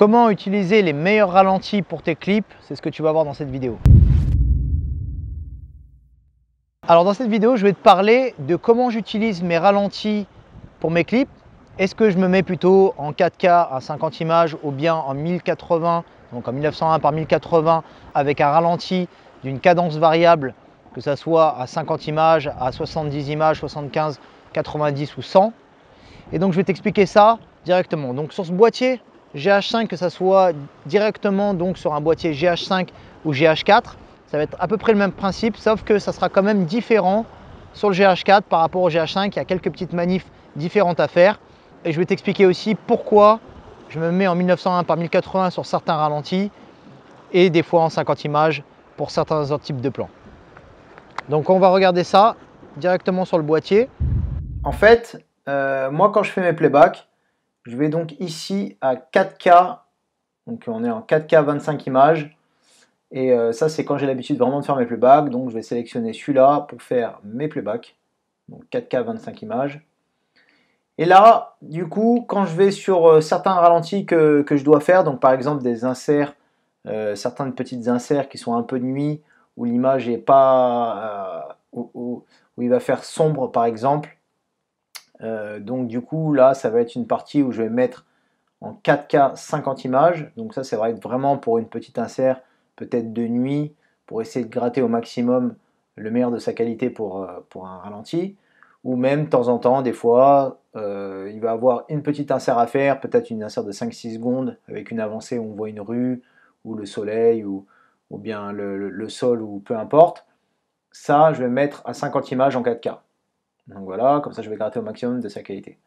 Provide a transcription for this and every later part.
Comment utiliser les meilleurs ralentis pour tes clips C'est ce que tu vas voir dans cette vidéo. Alors dans cette vidéo, je vais te parler de comment j'utilise mes ralentis pour mes clips. Est-ce que je me mets plutôt en 4K à 50 images ou bien en 1080, donc en 1901 par 1080 avec un ralenti d'une cadence variable, que ça soit à 50 images, à 70 images, 75, 90 ou 100. Et donc je vais t'expliquer ça directement. Donc sur ce boîtier, GH5, que ça soit directement donc sur un boîtier GH5 ou GH4, ça va être à peu près le même principe, sauf que ça sera quand même différent sur le GH4 par rapport au GH5. Il y a quelques petites manifs différentes à faire. Et je vais t'expliquer aussi pourquoi je me mets en 1901 par 1080 sur certains ralentis et des fois en 50 images pour certains autres types de plans. Donc on va regarder ça directement sur le boîtier. En fait, euh, moi quand je fais mes playbacks, je vais donc ici à 4K. Donc on est en 4K 25 images. Et euh, ça, c'est quand j'ai l'habitude vraiment de faire mes playbacks. Donc je vais sélectionner celui-là pour faire mes playbacks. Donc 4K 25 images. Et là, du coup, quand je vais sur euh, certains ralentis que, je dois faire, donc par exemple des inserts, certains euh, certaines petites inserts qui sont un peu nuit, où l'image est pas... où, il va faire sombre par exemple, euh, donc du coup, là, ça va être une partie où je vais mettre en 4K 50 images. Donc ça, ça va être vraiment pour une petite insert, peut-être de nuit, pour essayer de gratter au maximum le meilleur de sa qualité pour, euh, pour un ralenti. Ou même, de temps en temps, des fois, euh, il va avoir une petite insert à faire, peut-être une insert de 5-6 secondes, avec une avancée où on voit une rue, ou le soleil, ou, ou bien le sol, ou peu importe. Ça, je vais mettre à 50 images en 4K. Donc voilà, comme ça je vais gratter au maximum de sa qualité.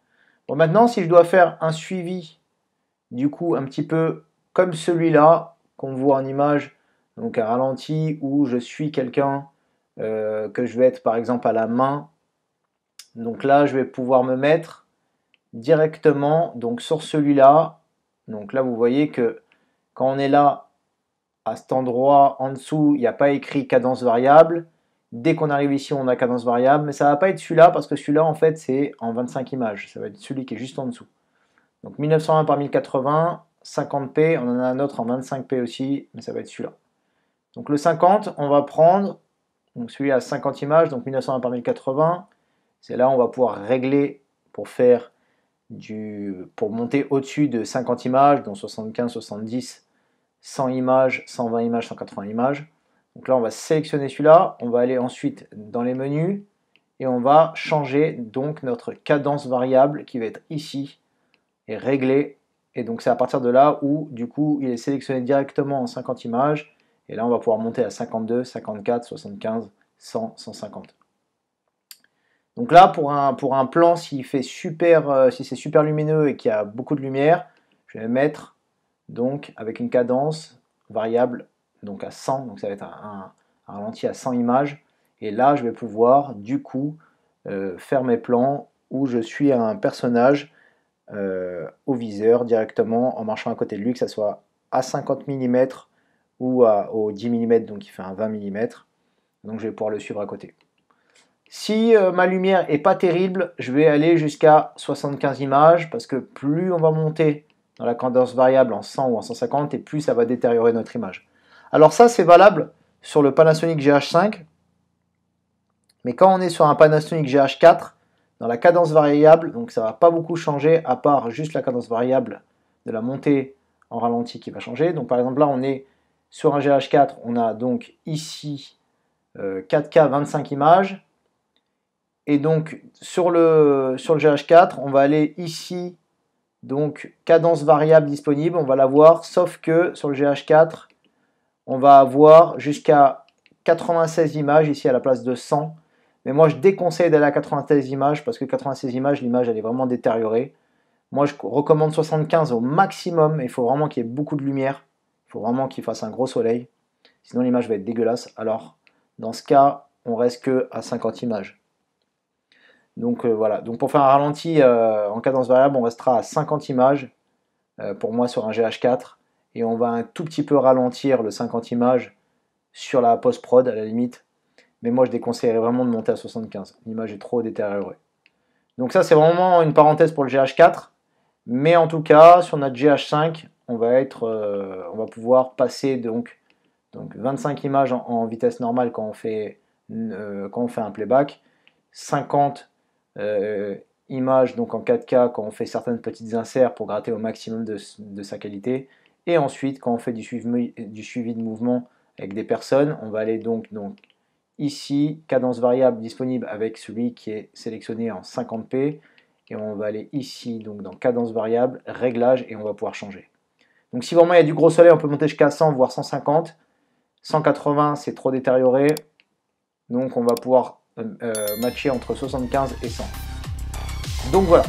Bon maintenant, si je dois faire un suivi, du coup un petit peu comme celui-là qu'on voit en image, donc un ralenti où je suis quelqu'un euh, que je vais être par exemple à la main. Donc là, je vais pouvoir me mettre directement donc sur celui-là. Donc là, vous voyez que quand on est là, à cet endroit en dessous, il n'y a pas écrit cadence variable. Dès qu'on arrive ici, on a cadence variable, mais ça va pas être celui-là parce que celui-là, en fait, c'est en 25 images. Ça va être celui qui est juste en dessous. Donc 1920 par 1080, 50p, on en a un autre en 25p aussi, mais ça va être celui-là. Donc le 50, on va prendre celui à 50 images, donc 1920 par 1080. C'est là on va pouvoir régler pour faire du, pour monter au-dessus de 50 images, dont 75, 70, 100 images, 120 images, 180 images. Donc là, on va sélectionner celui-là. On va aller ensuite dans les menus et on va changer donc notre cadence variable qui va être ici et réglée. Et donc c'est à partir de là où du coup il est sélectionné directement en 50 images. Et là on va pouvoir monter à 52, 54, 75, 100, 150. Donc là pour un, pour un plan si fait super, euh, si c'est super lumineux et qu'il y a beaucoup de lumière, je vais mettre donc avec une cadence variable donc à 100, donc ça va être un, ralenti à 100 images. Et là, je vais pouvoir du coup euh, faire mes plans où je suis un personnage euh, au viseur directement en marchant à côté de lui, que ce soit à 50 mm ou à, au 10 mm, donc il fait un 20 mm. Donc je vais pouvoir le suivre à côté. Si euh, ma lumière n'est pas terrible, je vais aller jusqu'à 75 images parce que plus on va monter dans la cadence variable en 100 ou en 150 et plus ça va détériorer notre image. Alors ça, c'est valable sur le Panasonic GH5, mais quand on est sur un Panasonic GH4, dans la cadence variable, donc ça va pas beaucoup changer à part juste la cadence variable de la montée en ralenti qui va changer. Donc par exemple là, on est sur un GH4, on a donc ici 4K euh, 25 images. Et donc sur le, sur le GH4, on va aller ici, donc cadence variable disponible, on va la voir, sauf que sur le GH4, on va avoir jusqu'à 96 images ici à la place de 100. Mais moi, je déconseille d'aller à 96 images parce que 96 images, l'image, elle est vraiment détériorée. Moi, je recommande 75 au maximum. Il faut vraiment qu'il y ait beaucoup de lumière. Il faut vraiment qu'il fasse un gros soleil. Sinon, l'image va être dégueulasse. Alors, dans ce cas, on reste que à 50 images. Donc euh, voilà. Donc pour faire un ralenti euh, en cadence variable, on restera à 50 images euh, pour moi sur un GH4 et on va un tout petit peu ralentir le 50 images sur la post-prod à la limite. Mais moi, je déconseillerais vraiment de monter à 75. L'image est trop détériorée. Donc ça, c'est vraiment une parenthèse pour le GH4. Mais en tout cas, sur notre GH5, on va, être, euh, on va pouvoir passer donc, donc 25 images en, vitesse normale quand on fait, euh, quand on fait un playback, 50 euh, images donc en 4K quand on fait certaines petites inserts pour gratter au maximum de sa qualité, et ensuite, quand on fait du suivi, de mouvement avec des personnes, on va aller donc, ici, cadence variable disponible avec celui qui est sélectionné en 50p. Et on va aller ici, donc dans cadence variable, réglage, et on va pouvoir changer. Donc si vraiment il y a du gros soleil, on peut monter jusqu'à 100, voire 150. 180, c'est trop détérioré. Donc on va pouvoir euh, euh, matcher entre 75 et 100. Donc voilà,